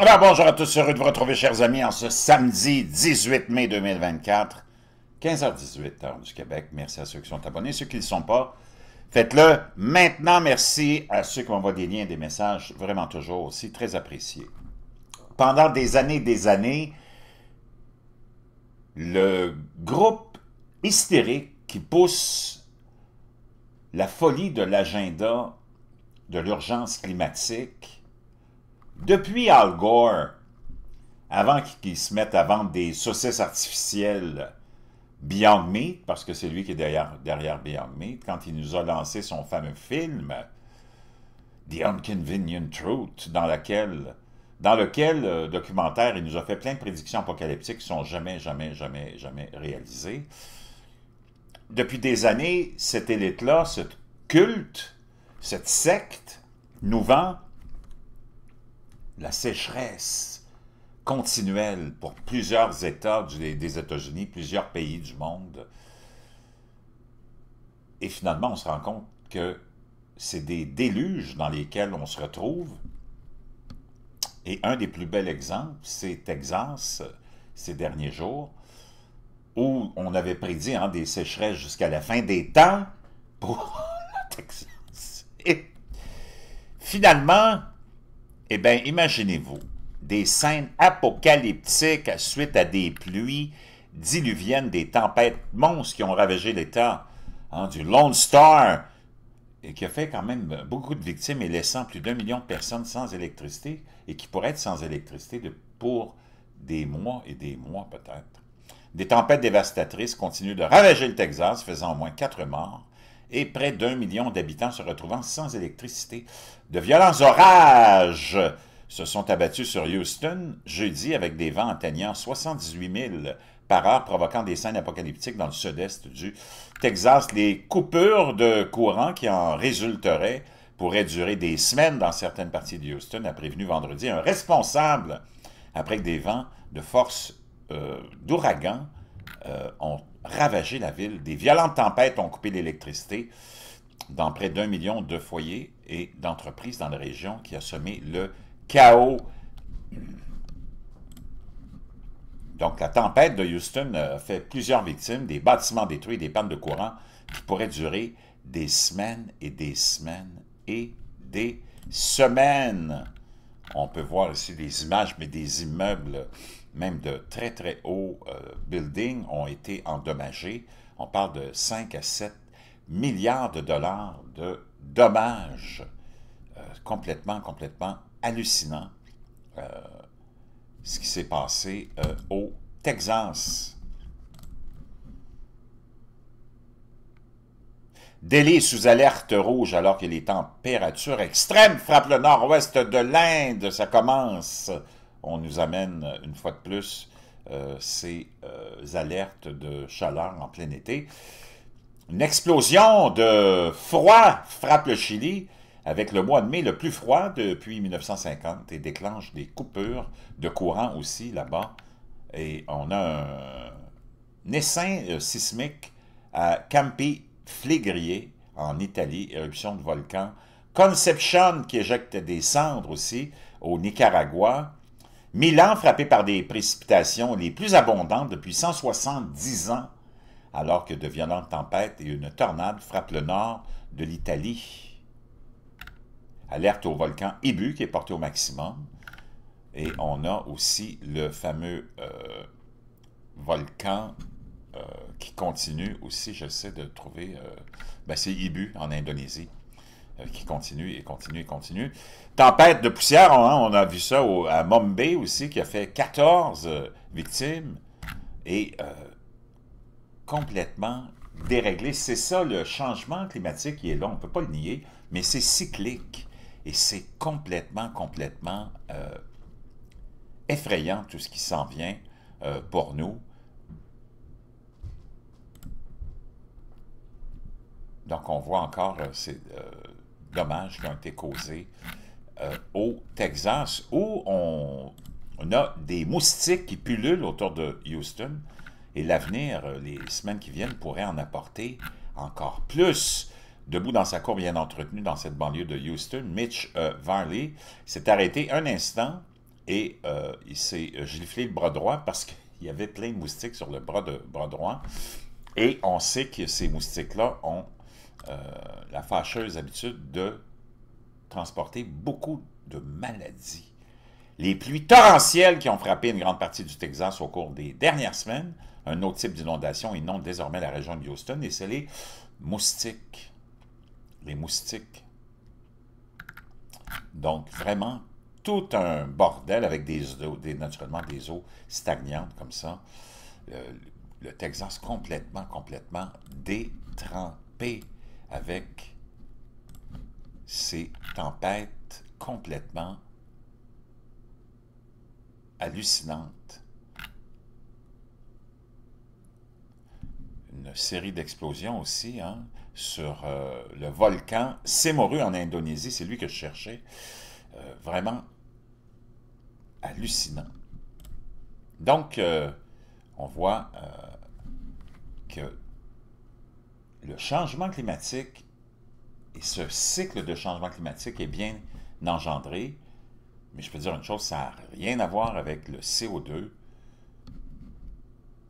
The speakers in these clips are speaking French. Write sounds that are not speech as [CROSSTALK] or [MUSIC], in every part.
Alors bonjour à tous, heureux de vous retrouver, chers amis, en ce samedi 18 mai 2024, 15h18, heure du Québec. Merci à ceux qui sont abonnés, ceux qui ne le sont pas. Faites-le maintenant. Merci à ceux qui m'envoient des liens, des messages, vraiment toujours aussi très appréciés. Pendant des années des années, le groupe hystérique qui pousse la folie de l'agenda de l'urgence climatique depuis Al Gore, avant qu'il se mette à vendre des saucisses artificielles Beyond Meat, parce que c'est lui qui est derrière, derrière Beyond Meat, quand il nous a lancé son fameux film The Unconvenient Truth, dans, laquelle, dans lequel euh, documentaire il nous a fait plein de prédictions apocalyptiques qui sont jamais, jamais, jamais, jamais réalisées. Depuis des années, cette élite-là, ce culte, cette secte, nous vend la sécheresse continuelle pour plusieurs États des, États-Unis, plusieurs pays du monde. Et finalement, on se rend compte que c'est des déluges dans lesquels on se retrouve. Et un des plus bels exemples, c'est Texas, ces derniers jours, où on avait prédit hein, des sécheresses jusqu'à la fin des temps pour [LAUGHS] le Texas. Et finalement, eh bien, imaginez-vous, des scènes apocalyptiques suite à des pluies diluviennes, des tempêtes monstres qui ont ravagé l'État, hein, du Lone Star, et qui a fait quand même beaucoup de victimes et laissant plus d'un million de personnes sans électricité et qui pourraient être sans électricité pour des mois et des mois peut-être. Des tempêtes dévastatrices continuent de ravager le Texas, faisant au moins quatre morts et près d'un million d'habitants se retrouvant sans électricité. De violents orages se sont abattus sur Houston jeudi avec des vents atteignant 78 000 par heure, provoquant des scènes apocalyptiques dans le sud-est du Texas. Les coupures de courant qui en résulteraient pourraient durer des semaines dans certaines parties de Houston, a prévenu vendredi un responsable après que des vents de force euh, d'ouragan euh, ont ravagé la ville. Des violentes tempêtes ont coupé l'électricité dans près d'un million de foyers et d'entreprises dans la région qui a semé le chaos. Donc, la tempête de Houston a fait plusieurs victimes, des bâtiments détruits, des pannes de courant qui pourraient durer des semaines et des semaines et des semaines. On peut voir ici des images, mais des immeubles même de très très hauts euh, buildings ont été endommagés. On parle de 5 à 7 milliards de dollars de dommages euh, complètement, complètement hallucinant euh, ce qui s'est passé au Texas. Delhi sous alerte rouge alors que les températures extrêmes frappent le nord-ouest de l'Inde. Ça commence on nous amène une fois de plus euh, ces euh, alertes de chaleur en plein été. Une explosion de froid frappe le Chili avec le mois de mai le plus froid depuis 1950 et déclenche des coupures de courant aussi là-bas. Et on a un, euh, sismique à Campi Flegrié en Italie, éruption de volcan. Conception qui éjecte des cendres aussi au Nicaragua. Milan frappé par des précipitations les plus abondantes depuis 170 ans, alors que de violentes tempêtes et une tornade frappent le nord de l'Italie. Alerte au volcan Ibu qui est porté au maximum. Et on a aussi le fameux euh, volcan euh, qui continue aussi, j'essaie de trouver, euh, ben, c'est Ibu en Indonésie. Euh, qui continue et continue et continue. Tempête de poussière, hein, on, a vu ça à Mumbai aussi, qui a fait 14 euh, victimes et euh, complètement déréglé. C'est ça le changement climatique qui est là, on ne peut pas le nier, mais c'est cyclique et c'est complètement, complètement effrayant tout ce qui s'en vient pour nous. Donc, on voit encore dommages qui ont été causés euh, au Texas, où on, a des moustiques qui pullulent autour de Houston. Et l'avenir, euh, les semaines qui viennent, pourrait en apporter encore plus. Debout dans sa cour bien entretenue dans cette banlieue de Houston, Mitch euh, Varley s'est arrêté un instant et il s'est giflé le bras droit parce qu'il y avait plein de moustiques sur le bras, de, bras droit. Et on sait que ces moustiques-là ont euh, la fâcheuse habitude de transporter beaucoup de maladies. Les pluies torrentielles qui ont frappé une grande partie du Texas au cours des dernières semaines, un autre type d'inondation inonde désormais la région de Houston, et c'est les moustiques. Les moustiques. Donc, vraiment, tout un bordel avec des, eaux, des naturellement des eaux stagnantes comme ça. Euh, le Texas complètement, complètement détrempé avec ces tempêtes complètement hallucinantes. Une série d'explosions aussi hein, sur euh, le volcan Semoru en Indonésie, c'est lui que je cherchais. Euh, vraiment hallucinant. Donc, euh, on voit que le changement climatique et ce cycle de changement climatique est bien engendré, mais je peux dire une chose, ça n'a rien à voir avec le CO2.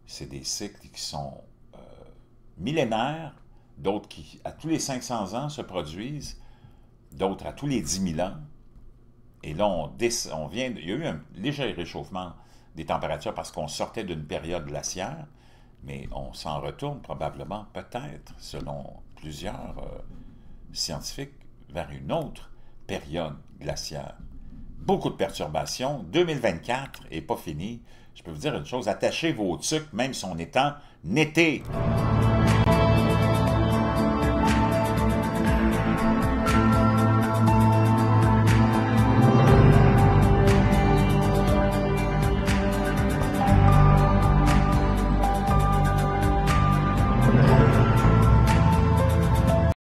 C'est des cycles qui sont euh, millénaires, d'autres qui, à tous les 500 ans, se produisent, d'autres à tous les 10 000 ans. Et là, on, vient, il y a eu un léger réchauffement des températures parce qu'on sortait d'une période glaciaire, mais on s'en retourne probablement, peut-être, selon plusieurs euh, scientifiques, vers une autre période glaciaire. Beaucoup de perturbations. 2024 n'est pas fini. Je peux vous dire une chose, attachez vos tucs, même si on est en été.